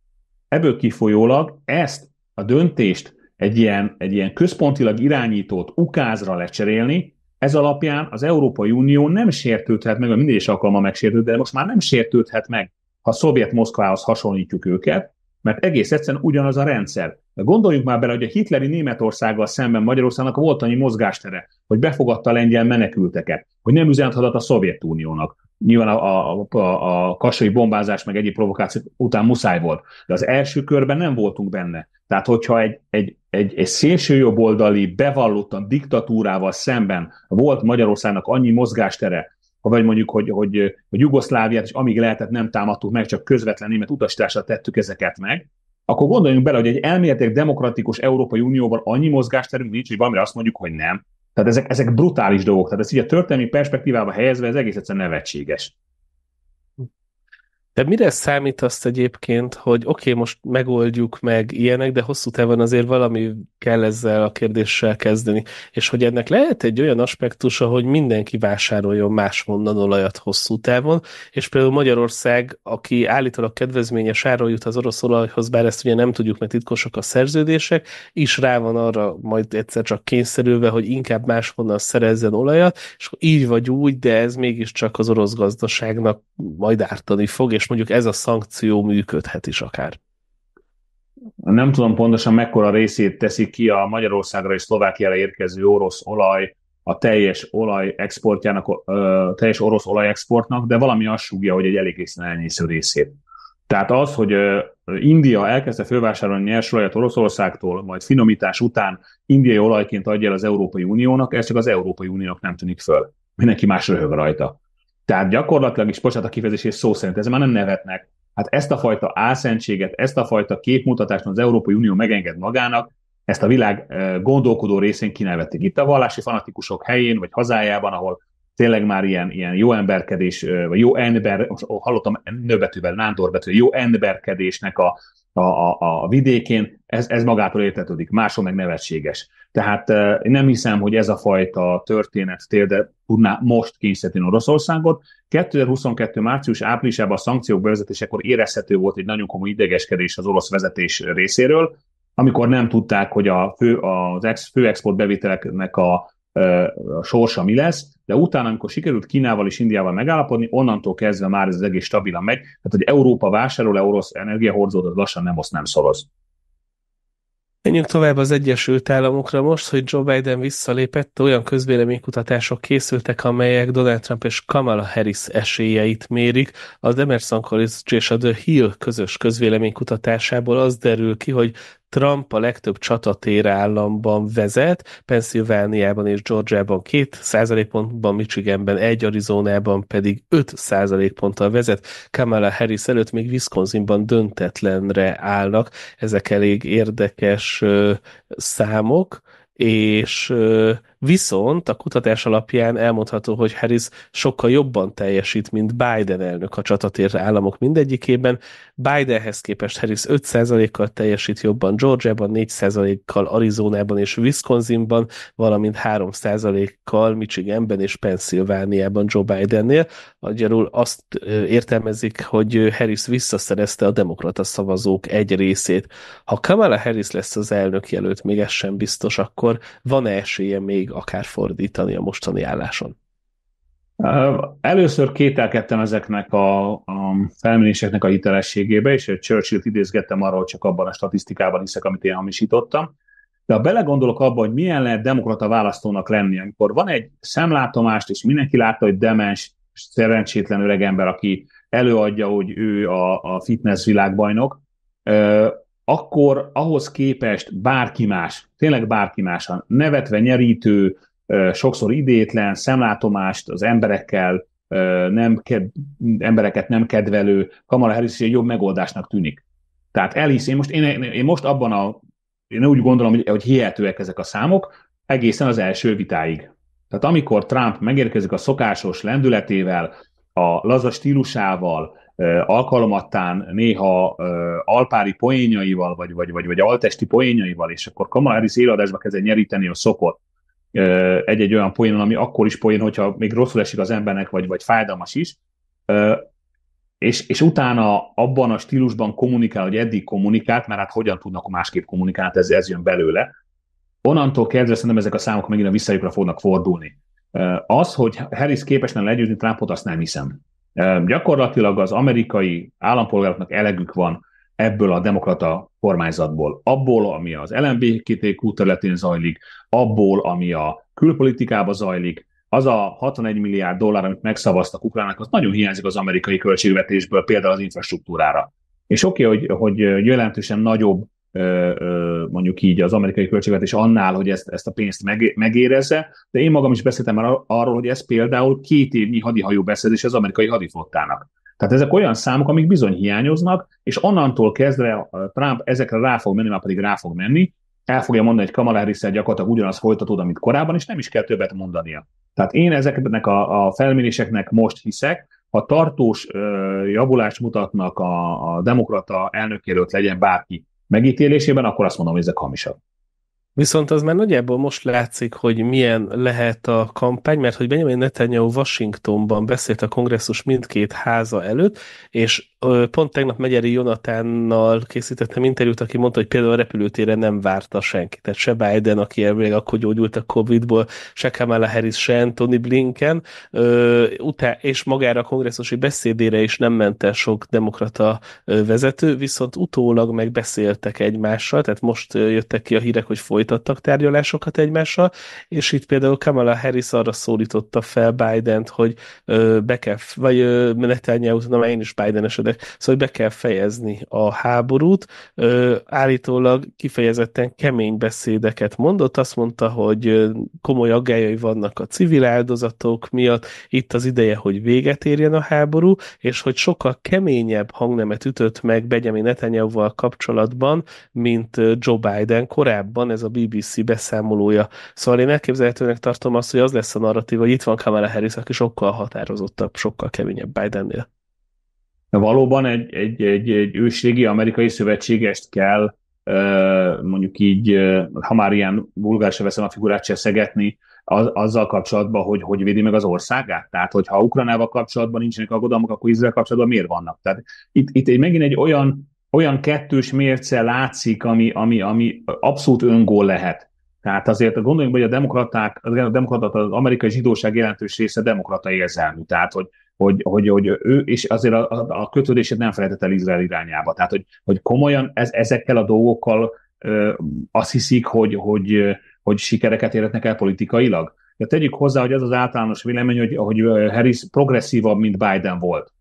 Ebből kifolyólag ezt a döntést egy ilyen, egy ilyen központilag irányított ukázra lecserélni, ez alapján az Európai Unió nem sértődhet meg, a mindig is alkalma megsértődött, de most már nem sértődhet meg, ha a szovjet Moszkvához hasonlítjuk őket, mert egész egyszerűen ugyanaz a rendszer. De gondoljuk már bele, hogy a hitleri Németországgal szemben Magyarországnak volt annyi mozgástere, hogy befogadta a lengyel menekülteket, hogy nem üzenhetett a Szovjetuniónak. Nyilván a, a, a, a kassai bombázás meg egyéb provokáció után muszáj volt. De az első körben nem voltunk benne. Tehát, hogyha egy, egy, egy, egy szélsőjobboldali, bevallottan diktatúrával szemben volt Magyarországnak annyi mozgástere, vagy mondjuk, hogy, hogy, hogy Jugoszláviát és amíg lehetett nem támadtuk meg, csak közvetlen német utasításra tettük ezeket meg, akkor gondoljunk bele, hogy egy elméletileg demokratikus Európai Unióban annyi mozgásterünk nincs, hogy valamire azt mondjuk, hogy nem. Tehát ezek, ezek brutális dolgok. Tehát ez így a történelmi perspektívába helyezve, ez egész egyszerűen nevetséges. De mire számít azt egyébként, hogy oké, okay, most megoldjuk meg ilyenek, de hosszú távon azért valami kell ezzel a kérdéssel kezdeni. És hogy ennek lehet egy olyan aspektusa, hogy mindenki vásároljon máshonnan olajat hosszú távon, és például Magyarország, aki állítólag kedvezményes áron jut az orosz olajhoz, bár ezt ugye nem tudjuk, mert titkosak a szerződések, is rá van arra majd egyszer csak kényszerülve, hogy inkább máshonnan szerezzen olajat, és így vagy úgy, de ez mégiscsak az orosz gazdaságnak majd ártani fog, és most mondjuk ez a szankció működhet is akár. Nem tudom pontosan mekkora részét teszi ki a Magyarországra és Szlovákiára érkező orosz olaj a teljes olaj exportjának, a teljes orosz olaj exportnak de valami azt súgja, hogy egy egészen elnyésző részét. Tehát az, hogy India elkezdte fölvásárolni nyers olajat Oroszországtól, majd finomítás után indiai olajként adja el az Európai Uniónak, ez csak az Európai Uniónak nem tűnik föl. Mindenki más röhög rajta. Tehát gyakorlatilag is, bocsánat a kifejezés szó szerint, ez már nem nevetnek. Hát ezt a fajta álszentséget, ezt a fajta képmutatást az Európai Unió megenged magának, ezt a világ gondolkodó részén kinevetik. Itt a vallási fanatikusok helyén, vagy hazájában, ahol tényleg már ilyen, ilyen jó emberkedés, vagy jó ember, hallottam nőbetűvel, nándorbetűvel, jó emberkedésnek a, a, a, a vidékén, ez, ez magától értetődik, máshol meg nevetséges. Tehát én nem hiszem, hogy ez a fajta történet térde tudná most kényszeríteni Oroszországot. 2022. március áprilisában a szankciók bevezetésekor érezhető volt egy nagyon komoly idegeskedés az orosz vezetés részéről, amikor nem tudták, hogy a fő, az ex, fő export bevételeknek a a sorsa mi lesz, de utána, amikor sikerült Kínával és Indiával megállapodni, onnantól kezdve már ez az egész stabilan megy, tehát hogy Európa vásárol-e orosz energiahordzót, az lassan nem osz, nem szoroz. Menjünk tovább az Egyesült Államokra most, hogy Joe Biden visszalépett, olyan közvéleménykutatások készültek, amelyek Donald Trump és Kamala Harris esélyeit mérik. Az Emerson College és a The Hill közös közvéleménykutatásából az derül ki, hogy Trump a legtöbb csatatér államban vezet, Pennsylvániában és Georgiában 2 százalékpontban, Michiganben 1, Arizonában pedig 5 százalékponttal vezet. Kamala Harris előtt még Wisconsinban döntetlenre állnak. Ezek elég érdekes ö, számok, és ö, Viszont a kutatás alapján elmondható, hogy Harris sokkal jobban teljesít, mint Biden elnök a csatatér államok mindegyikében. Bidenhez képest Harris 5%-kal teljesít jobban Georgiában, 4%-kal Arizonában és Wisconsinban, valamint 3%-kal Michiganben és Pennsylvániában Joe Bidennél. Magyarul azt értelmezik, hogy Harris visszaszerezte a demokrata szavazók egy részét. Ha Kamala Harris lesz az elnök jelölt, még ez sem biztos, akkor van-e esélye még még akár fordítani a mostani álláson? Először kételkedtem ezeknek a, a felméréseknek a hitelességébe, és egy Churchill-t idézgettem arról, hogy csak abban a statisztikában hiszek, amit én hamisítottam. De ha belegondolok abba, hogy milyen lehet demokrata választónak lenni, amikor van egy szemlátomást, és mindenki látta, hogy demens, szerencsétlen öreg ember, aki előadja, hogy ő a, a fitness világbajnok, akkor ahhoz képest bárki más, tényleg bárki más, nevetve, nyerítő, sokszor idétlen, szemlátomást az emberekkel, nem ked, embereket nem kedvelő Kamala Harris is egy jobb megoldásnak tűnik. Tehát elhiszi, én most, én, én most abban a, én úgy gondolom, hogy, hogy hihetőek ezek a számok, egészen az első vitáig. Tehát amikor Trump megérkezik a szokásos lendületével, a laza stílusával, alkalmatán néha alpári poénjaival, vagy, vagy, vagy, vagy altesti poénjaival, és akkor Kamaláris éladásba kezdett nyeríteni a szokott egy-egy olyan poénon, ami akkor is poén, hogyha még rosszul esik az embernek, vagy, vagy fájdalmas is, és, és utána abban a stílusban kommunikál, hogy eddig kommunikált, mert hát hogyan tudnak másképp kommunikálni, hát ez, ez jön belőle. Onnantól kezdve szerintem ezek a számok megint a visszajukra fognak fordulni. Az, hogy Harris képes nem legyőzni Trumpot, azt nem hiszem. Gyakorlatilag az amerikai állampolgároknak elegük van ebből a demokrata kormányzatból, abból, ami az LMBTQ területén zajlik, abból, ami a külpolitikába zajlik, az a 61 milliárd dollár, amit megszavaztak Ukrának, az nagyon hiányzik az amerikai költségvetésből, például az infrastruktúrára. És oké, okay, hogy, hogy jelentősen nagyobb mondjuk így az amerikai és annál, hogy ezt, ezt a pénzt meg, megérezze, de én magam is beszéltem már arról, hogy ez például két évnyi hadihajó beszerzés az amerikai hadifottának. Tehát ezek olyan számok, amik bizony hiányoznak, és onnantól kezdve Trump ezekre rá fog menni, már pedig rá fog menni, el fogja mondani, hogy Kamala harris gyakorlatilag ugyanaz folytatód, amit korábban, és nem is kell többet mondania. Tehát én ezeknek a, a felméréseknek most hiszek, ha tartós ö, javulást mutatnak a, a demokrata elnökjelölt legyen bárki megítélésében, akkor azt mondom, hogy ezek hamisak. Viszont az már nagyjából most látszik, hogy milyen lehet a kampány, mert hogy Benjamin Netanyahu Washingtonban beszélt a kongresszus mindkét háza előtt, és pont tegnap Megyeri Jonatánnal készítettem interjút, aki mondta, hogy például a repülőtére nem várta senki. Tehát se Biden, aki elvileg akkor gyógyult a Covid-ból, se Kamala Harris, se Anthony Blinken, utá- és magára a kongresszusi beszédére is nem ment el sok demokrata vezető, viszont utólag megbeszéltek egymással, tehát most jöttek ki a hírek, hogy folyt folytattak tárgyalásokat egymással, és itt például Kamala Harris arra szólította fel Biden-t, hogy ö, be kell, vagy Netanyahu, na én is Biden esedek, szóval hogy be kell fejezni a háborút. Ö, állítólag kifejezetten kemény beszédeket mondott, azt mondta, hogy komoly aggályai vannak a civil áldozatok miatt, itt az ideje, hogy véget érjen a háború, és hogy sokkal keményebb hangnemet ütött meg Benjamin Netanyahu-val kapcsolatban, mint Joe Biden korábban, ez a BBC beszámolója. Szóval én elképzelhetőnek tartom azt, hogy az lesz a narratív, hogy itt van Kamala Harris, aki sokkal határozottabb, sokkal keményebb Bidennél. Na valóban egy, egy, egy, egy őségi amerikai szövetségest kell mondjuk így, ha már ilyen vulgársa veszem a figurát cseszegetni, az, azzal kapcsolatban, hogy hogy védi meg az országát. Tehát, hogyha Ukrajnával kapcsolatban nincsenek aggodalmak, akkor Izrael kapcsolatban miért vannak? Tehát itt, itt egy, megint egy olyan olyan kettős mérce látszik, ami, ami, ami abszolút öngól lehet. Tehát azért gondoljunk, hogy a demokraták, a demokraták, az amerikai zsidóság jelentős része demokrata érzelmű. Tehát, hogy, hogy, hogy, hogy ő, és azért a, a, kötődését nem felejtett el Izrael irányába. Tehát, hogy, hogy komolyan ez, ezekkel a dolgokkal ö, azt hiszik, hogy, hogy, hogy sikereket érhetnek el politikailag. De tegyük hozzá, hogy ez az általános vélemény, hogy, hogy Harris progresszívabb, mint Biden volt.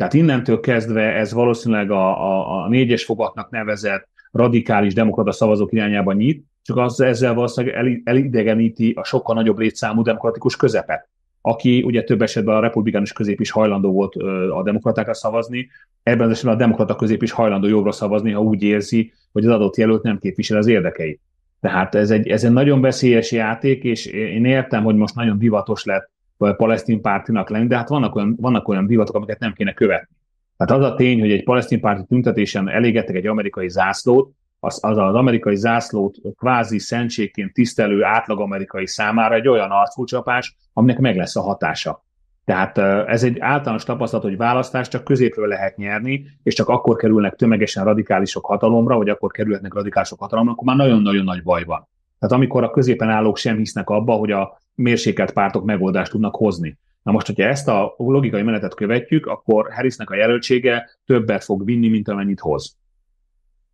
Tehát innentől kezdve ez valószínűleg a, a, a négyes fogatnak nevezett radikális demokrata szavazók irányába nyit, csak az ezzel valószínűleg elidegeníti a sokkal nagyobb létszámú demokratikus közepet, aki ugye több esetben a republikánus közép is hajlandó volt a demokratákra szavazni, ebben az esetben a demokrata közép is hajlandó jobbra szavazni, ha úgy érzi, hogy az adott jelölt nem képvisel az érdekeit. Tehát ez egy, ez egy nagyon veszélyes játék, és én értem, hogy most nagyon divatos lett palesztin pártinak lenni, de hát vannak olyan, vannak olyan divatok, amiket nem kéne követni. Tehát az a tény, hogy egy palesztin párti tüntetésen elégettek egy amerikai zászlót, az, az az amerikai zászlót kvázi szentségként tisztelő átlagamerikai számára egy olyan arcúcsapás, aminek meg lesz a hatása. Tehát ez egy általános tapasztalat, hogy választást csak középről lehet nyerni, és csak akkor kerülnek tömegesen radikálisok hatalomra, vagy akkor kerülhetnek radikálisok hatalomra, akkor már nagyon-nagyon nagy baj van. Tehát amikor a középen állók sem hisznek abba, hogy a mérsékelt pártok megoldást tudnak hozni. Na most, hogyha ezt a logikai menetet követjük, akkor Harrisnek a jelöltsége többet fog vinni, mint amennyit hoz.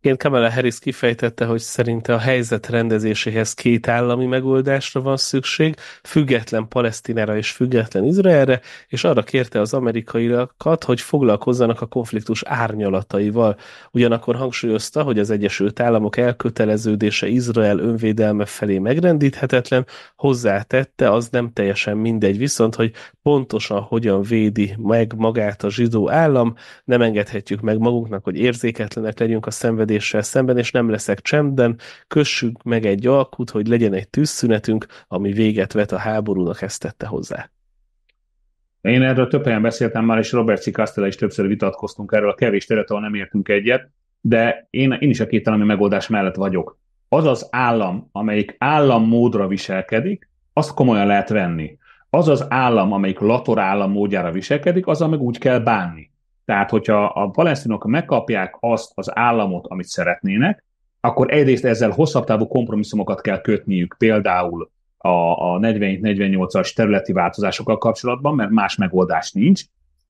Én Kamala Harris kifejtette, hogy szerinte a helyzet rendezéséhez két állami megoldásra van szükség, független Palesztinára és független Izraelre, és arra kérte az amerikaiakat, hogy foglalkozzanak a konfliktus árnyalataival. Ugyanakkor hangsúlyozta, hogy az Egyesült Államok elköteleződése Izrael önvédelme felé megrendíthetetlen, hozzátette, az nem teljesen mindegy, viszont, hogy pontosan hogyan védi meg magát a zsidó állam, nem engedhetjük meg magunknak, hogy érzéketlenek legyünk a szenvedésre, szenvedéssel szemben, és nem leszek csendben, kössünk meg egy alkut, hogy legyen egy tűzszünetünk, ami véget vet a háborúnak, ezt tette hozzá. Én erről több helyen beszéltem már, és Robert C. Castella is többször vitatkoztunk erről, a kevés teret, ahol nem értünk egyet, de én, én is a kételemi megoldás mellett vagyok. Az az állam, amelyik állammódra viselkedik, azt komolyan lehet venni. Az az állam, amelyik lator állam módjára viselkedik, az meg úgy kell bánni. Tehát, hogyha a palesztinok megkapják azt az államot, amit szeretnének, akkor egyrészt ezzel hosszabb távú kompromisszumokat kell kötniük, például a, a 47-48-as területi változásokkal kapcsolatban, mert más megoldás nincs,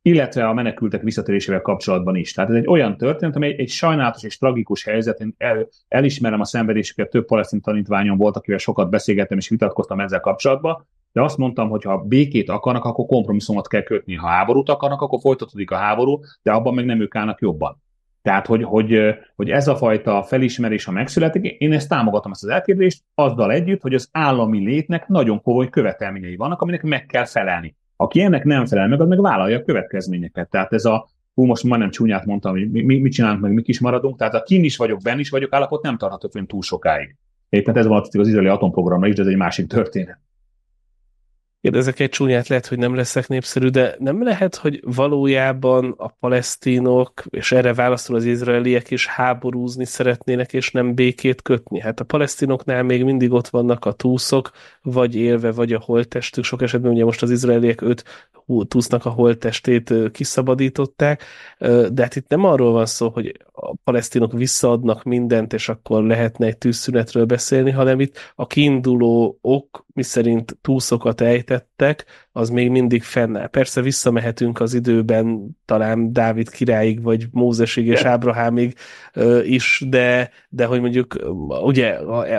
illetve a menekültek visszatérésével kapcsolatban is. Tehát ez egy olyan történet, ami egy, egy sajnálatos és tragikus helyzet. Én el, elismerem a szenvedésüket, több palesztin tanítványom volt, akivel sokat beszélgettem és vitatkoztam ezzel kapcsolatban, de azt mondtam, hogy ha békét akarnak, akkor kompromisszumot kell kötni. Ha háborút akarnak, akkor folytatódik a háború, de abban meg nem ők állnak jobban. Tehát, hogy, hogy, hogy ez a fajta felismerés, ha megszületik, én ezt támogatom, ezt az elképzelést, azzal együtt, hogy az állami létnek nagyon komoly követelményei vannak, aminek meg kell felelni. Aki ennek nem felel meg, az meg vállalja a következményeket. Tehát ez a, hú, most majdnem csúnyát mondtam, hogy mi, mi, mit csinálunk, meg mi is maradunk, tehát a kin is vagyok, benn is vagyok állapot nem tarthatok fönn túl sokáig. Éppen ez van az izraeli atomprogramra is, de ez egy másik történet kérdezek egy csúnyát, lehet, hogy nem leszek népszerű, de nem lehet, hogy valójában a palesztinok, és erre válaszol az izraeliek is háborúzni szeretnének, és nem békét kötni. Hát a palesztinoknál még mindig ott vannak a túszok, vagy élve, vagy a holttestük, sok esetben ugye most az izraeliek őt túsznak a holttestét kiszabadították, de hát itt nem arról van szó, hogy a palesztinok visszaadnak mindent, és akkor lehetne egy tűzszünetről beszélni, hanem itt a kiinduló ok, miszerint túszokat ejtettek, az még mindig fennáll. Persze visszamehetünk az időben talán Dávid királyig, vagy Mózesig és Ábrahámig is, de, de hogy mondjuk ugye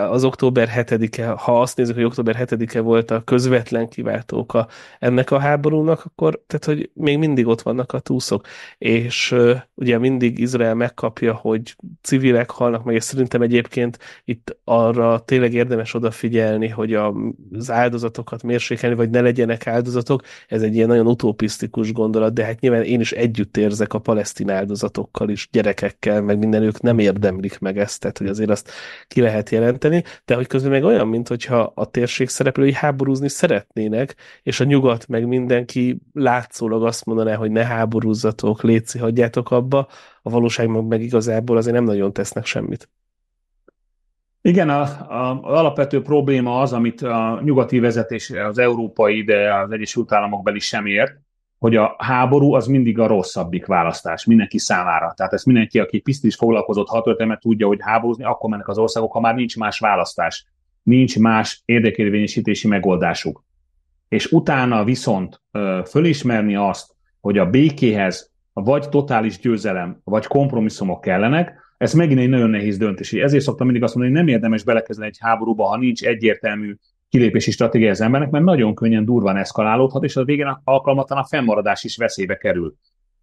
az október 7-e, ha azt nézzük, hogy október 7-e volt a közvetlen kiváltóka ennek a háborúnak, akkor tehát, hogy még mindig ott vannak a túszok. És ugye mindig Izrael megkapja, hogy civilek halnak meg, és szerintem egyébként itt arra tényleg érdemes odafigyelni, hogy az áldozatokat mérsékelni, vagy ne legyenek áldozatok, áldozatok, ez egy ilyen nagyon utopisztikus gondolat, de hát nyilván én is együtt érzek a palesztin áldozatokkal is, gyerekekkel, meg minden ők nem érdemlik meg ezt, tehát hogy azért azt ki lehet jelenteni, de hogy közben meg olyan, mint hogyha a térség szereplői háborúzni szeretnének, és a nyugat meg mindenki látszólag azt mondaná, hogy ne háborúzzatok, létszi, hagyjátok abba, a valóságban meg igazából azért nem nagyon tesznek semmit. Igen, a, a, az alapvető probléma az, amit a nyugati vezetés, az európai, de az Egyesült Államokban is sem ért, hogy a háború az mindig a rosszabbik választás mindenki számára. Tehát ezt mindenki, aki piszt is foglalkozott hatöltemet tudja, hogy háborúzni, akkor mennek az országok, ha már nincs más választás, nincs más érdekérvényesítési megoldásuk. És utána viszont ö, fölismerni azt, hogy a békéhez vagy totális győzelem, vagy kompromisszumok kellenek, ez megint egy nagyon nehéz döntés. Ezért szoktam mindig azt mondani, hogy nem érdemes belekezdeni egy háborúba, ha nincs egyértelmű kilépési stratégia az embernek, mert nagyon könnyen durván eszkalálódhat, és a végén alkalmatlan a fennmaradás is veszélybe kerül.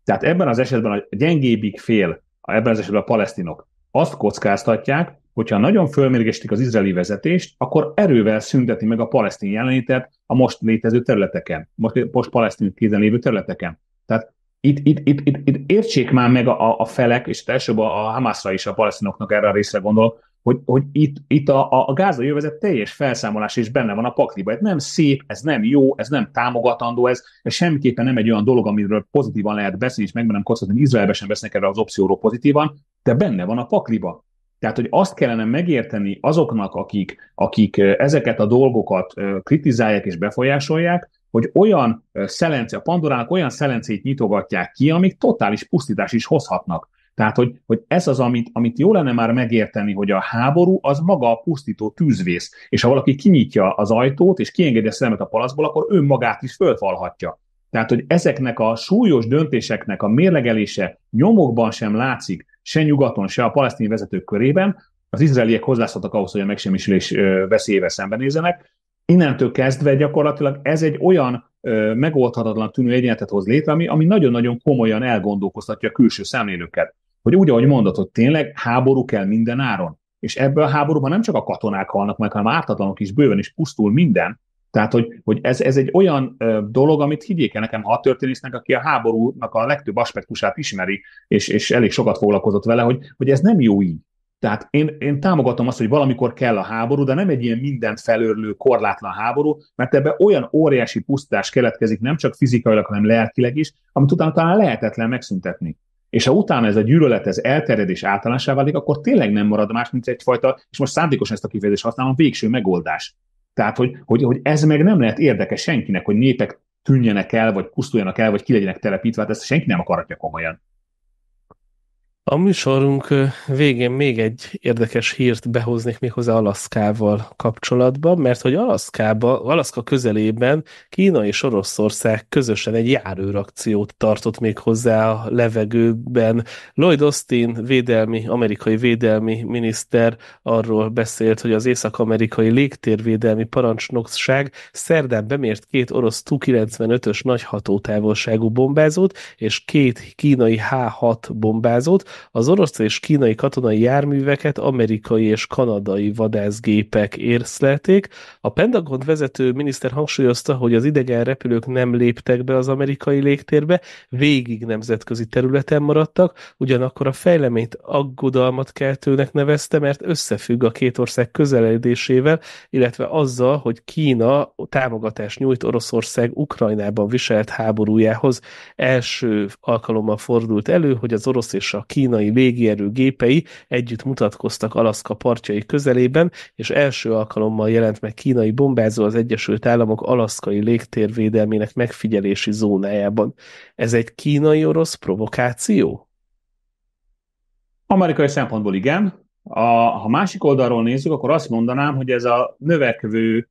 Tehát ebben az esetben a gyengébbik fél, ebben az esetben a palesztinok, azt kockáztatják, hogyha nagyon fölmérgestik az izraeli vezetést, akkor erővel szünteti meg a palesztin jelenlétet a most létező területeken, most, most palesztin kézen lévő területeken. Tehát itt, itt, itt, itt, itt értsék már meg a, a felek, és elsőbb a Hamasra is a palesztinoknak erre a részre gondolok, hogy, hogy itt, itt a, a gáza jövezet teljes felszámolás is benne van a pakliba. Ez nem szép, ez nem jó, ez nem támogatandó, ez, ez semmiképpen nem egy olyan dolog, amiről pozitívan lehet beszélni, és nem kockázni, hogy Izraelben sem vesznek erre az opcióról pozitívan, de benne van a pakliba. Tehát, hogy azt kellene megérteni azoknak, akik, akik ezeket a dolgokat kritizálják és befolyásolják, hogy olyan szelence, a Pandorának olyan szelencét nyitogatják ki, amik totális pusztítás is hozhatnak. Tehát, hogy, hogy ez az, amit, amit jó lenne már megérteni, hogy a háború az maga a pusztító tűzvész, és ha valaki kinyitja az ajtót, és kiengedi a szemet a palaszból, akkor önmagát is fölfalhatja. Tehát, hogy ezeknek a súlyos döntéseknek a mérlegelése nyomokban sem látszik, se nyugaton, se a palesztin vezetők körében, az izraeliek hozzászoktak ahhoz, hogy a megsemmisülés veszélyével szembenézenek, innentől kezdve gyakorlatilag ez egy olyan ö, megoldhatatlan tűnő egyenletet hoz létre, ami, ami nagyon-nagyon komolyan elgondolkoztatja a külső szemlélőket. Hogy úgy, ahogy mondod, hogy tényleg háború kell minden áron. És ebből a háborúban nem csak a katonák halnak meg, hanem ártatlanok is bőven is pusztul minden. Tehát, hogy, hogy ez, ez egy olyan ö, dolog, amit higgyék el nekem a történésznek, aki a háborúnak a legtöbb aspektusát ismeri, és, és elég sokat foglalkozott vele, hogy, hogy ez nem jó így. Tehát én, én támogatom azt, hogy valamikor kell a háború, de nem egy ilyen mindent felörlő, korlátlan háború, mert ebbe olyan óriási pusztás keletkezik, nem csak fizikailag, hanem lelkileg is, amit utána talán lehetetlen megszüntetni. És ha utána ez a gyűlölet, ez elterjed és általánosá válik, akkor tényleg nem marad más, mint egyfajta, és most szándékosan ezt a kifejezést használom, végső megoldás. Tehát, hogy, hogy, hogy ez meg nem lehet érdekes senkinek, hogy népek tűnjenek el, vagy pusztuljanak el, vagy ki legyenek telepítve, hát ezt senki nem akarhatja komolyan. A műsorunk végén még egy érdekes hírt behoznék méghozzá Alaszkával kapcsolatban, mert hogy Alaszkába, Alaszka közelében Kína és Oroszország közösen egy járőrakciót tartott még hozzá a levegőben. Lloyd Austin védelmi, amerikai védelmi miniszter arról beszélt, hogy az észak-amerikai légtérvédelmi parancsnokság szerdán bemért két orosz Tu-95-ös nagy hatótávolságú bombázót és két kínai H-6 bombázót, az orosz és kínai katonai járműveket amerikai és kanadai vadászgépek érszlelték. A Pentagon vezető miniszter hangsúlyozta, hogy az idegen repülők nem léptek be az amerikai légtérbe, végig nemzetközi területen maradtak, ugyanakkor a fejleményt aggodalmat keltőnek nevezte, mert összefügg a két ország közeledésével, illetve azzal, hogy Kína támogatást nyújt Oroszország Ukrajnában viselt háborújához. Első alkalommal fordult elő, hogy az orosz és a kínai kínai légierő gépei együtt mutatkoztak Alaszka partjai közelében, és első alkalommal jelent meg kínai bombázó az Egyesült Államok alaszkai légtérvédelmének megfigyelési zónájában. Ez egy kínai-orosz provokáció? Amerikai szempontból igen. A, ha másik oldalról nézzük, akkor azt mondanám, hogy ez a növekvő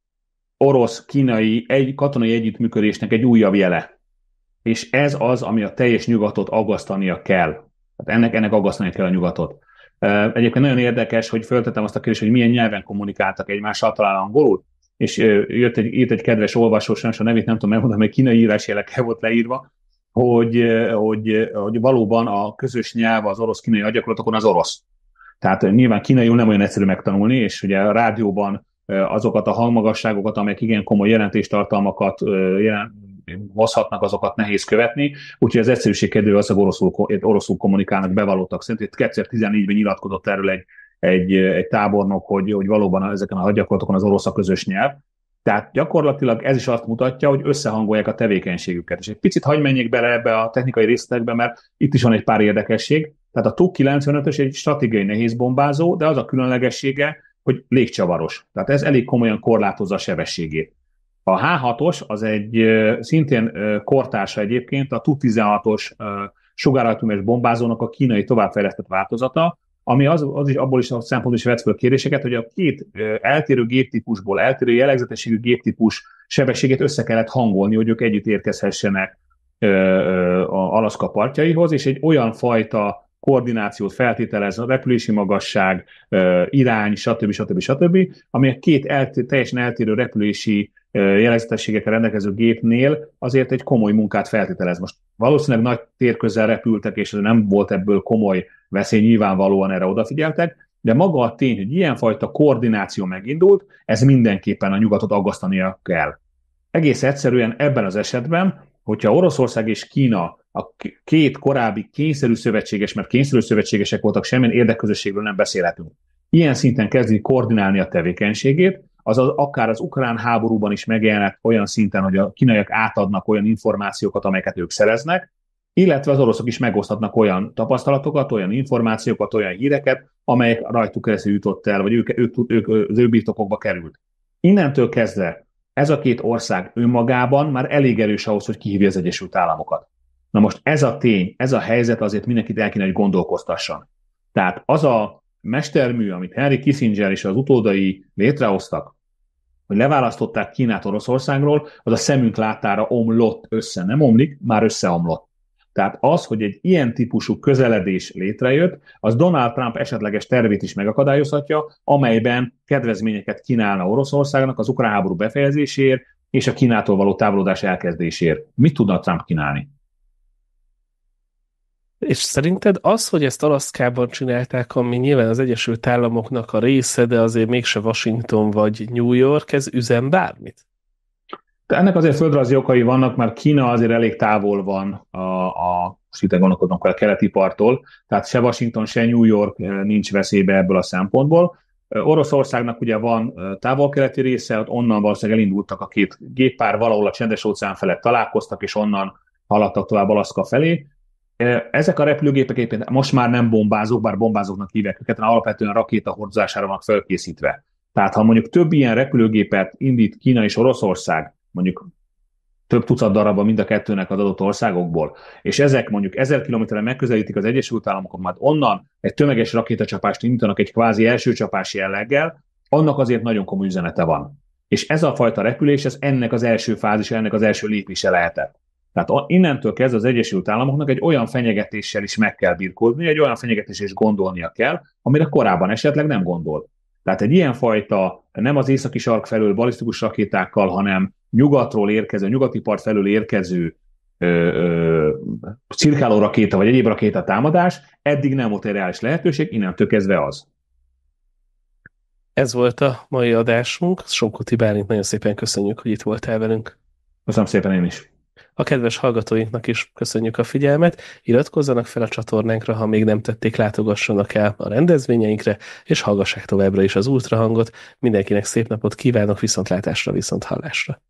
orosz-kínai egy, katonai együttműködésnek egy újabb jele. És ez az, ami a teljes nyugatot aggasztania kell. Tehát ennek, ennek aggasztani kell a nyugatot. Egyébként nagyon érdekes, hogy föltettem azt a kérdést, hogy milyen nyelven kommunikáltak egymással, talán angolul, és jött egy, írt egy kedves olvasó, sajnos a nevét nem tudom megmondani, mert kínai írásjelekkel volt leírva, hogy, hogy, hogy valóban a közös nyelv az orosz-kínai agyaklatokon az orosz. Tehát nyilván kínaiul nem olyan egyszerű megtanulni, és ugye a rádióban azokat a hangmagasságokat, amelyek igen komoly jelentéstartalmakat jelent, hozhatnak, azokat nehéz követni, úgyhogy az egyszerűség kedvéért az, hogy oroszul, oroszul kommunikálnak bevallottak szerint. 2014-ben nyilatkozott erről egy, egy, egy tábornok, hogy, hogy valóban ezeken a hadgyakorlatokon az orosz a közös nyelv. Tehát gyakorlatilag ez is azt mutatja, hogy összehangolják a tevékenységüket. És egy picit hagyj menjék bele ebbe a technikai részletekbe, mert itt is van egy pár érdekesség. Tehát a TU-95-ös egy stratégiai nehéz bombázó, de az a különlegessége, hogy légcsavaros. Tehát ez elég komolyan korlátozza a sebességét. A H6-os az egy szintén kortársa egyébként a Tu-16-os sugárhajtóműves bombázónak a kínai továbbfejlesztett változata, ami az, az is abból is a szempontból is vett föl kérdéseket, hogy a két eltérő géptípusból, eltérő jellegzetességű géptípus sebességét össze kellett hangolni, hogy ők együtt érkezhessenek a Alaszka partjaihoz, és egy olyan fajta koordinációt feltételez, a repülési magasság, irány, stb. stb. stb., ami a két eltér, teljesen eltérő repülési jellegzetességekkel rendelkező gépnél azért egy komoly munkát feltételez. Most valószínűleg nagy térközel repültek, és ez nem volt ebből komoly veszély, nyilvánvalóan erre odafigyeltek, de maga a tény, hogy ilyenfajta koordináció megindult, ez mindenképpen a nyugatot aggasztania kell. Egész egyszerűen ebben az esetben, hogyha Oroszország és Kína a két korábbi kényszerű szövetséges, mert kényszerű szövetségesek voltak, semmilyen érdekközösségről nem beszélhetünk. Ilyen szinten kezdi koordinálni a tevékenységét, az akár az ukrán háborúban is megjelenek olyan szinten, hogy a kínaiak átadnak olyan információkat, amelyeket ők szereznek, illetve az oroszok is megoszthatnak olyan tapasztalatokat, olyan információkat, olyan híreket, amelyek rajtuk keresztül jutott el, vagy ők, ők, ők, ők az ő birtokokba került. Innentől kezdve ez a két ország önmagában már elég erős ahhoz, hogy kihívja az Egyesült Államokat. Na most ez a tény, ez a helyzet azért mindenkit el kéne, hogy gondolkoztasson. Tehát az a mestermű, amit Henry Kissinger és az utódai létrehoztak, hogy leválasztották Kínát Oroszországról, az a szemünk látára omlott össze, nem omlik, már összeomlott. Tehát az, hogy egy ilyen típusú közeledés létrejött, az Donald Trump esetleges tervét is megakadályozhatja, amelyben kedvezményeket kínálna Oroszországnak az ukrán háború befejezéséért és a Kínától való távolodás elkezdéséért. Mit tudna Trump kínálni? És szerinted az, hogy ezt Alaszkában csinálták, ami nyilván az Egyesült Államoknak a része, de azért mégse Washington vagy New York, ez üzen bármit? De ennek azért földrajzi okai vannak, mert Kína azért elég távol van a, a most itt gondolkodom a keleti parttól, tehát se Washington, se New York eh, nincs veszélybe ebből a szempontból. Eh, Oroszországnak ugye van eh, távol-keleti része, ott onnan valószínűleg elindultak a két géppár, valahol a csendes óceán felett találkoztak, és onnan haladtak tovább Alaszka felé ezek a repülőgépek egyébként most már nem bombázók, bár bombázóknak hívják őket, hanem alapvetően rakéta hordozására vannak felkészítve. Tehát ha mondjuk több ilyen repülőgépet indít Kína és Oroszország, mondjuk több tucat darabban mind a kettőnek az adott országokból, és ezek mondjuk ezer kilométerre megközelítik az Egyesült Államokat, hát majd onnan egy tömeges rakétacsapást indítanak egy kvázi csapás jelleggel, annak azért nagyon komoly üzenete van. És ez a fajta repülés, ez ennek az első fázis, ennek az első lépése lehetett. Tehát innentől kezdve az Egyesült Államoknak egy olyan fenyegetéssel is meg kell birkózni, egy olyan fenyegetés is gondolnia kell, amire korábban esetleg nem gondolt. Tehát egy ilyen fajta, nem az északi sark felől balisztikus rakétákkal, hanem nyugatról érkező, nyugati part felől érkező ö, ö, cirkáló rakéta vagy egyéb rakéta támadás eddig nem volt egy reális lehetőség, innentől kezdve az. Ez volt a mai adásunk. Sókuti Bálint, nagyon szépen köszönjük, hogy itt voltál velünk. Köszönöm szépen én is. A kedves hallgatóinknak is köszönjük a figyelmet, iratkozzanak fel a csatornánkra, ha még nem tették, látogassanak el a rendezvényeinkre, és hallgassák továbbra is az ultrahangot. Mindenkinek szép napot kívánok, viszontlátásra, viszonthallásra.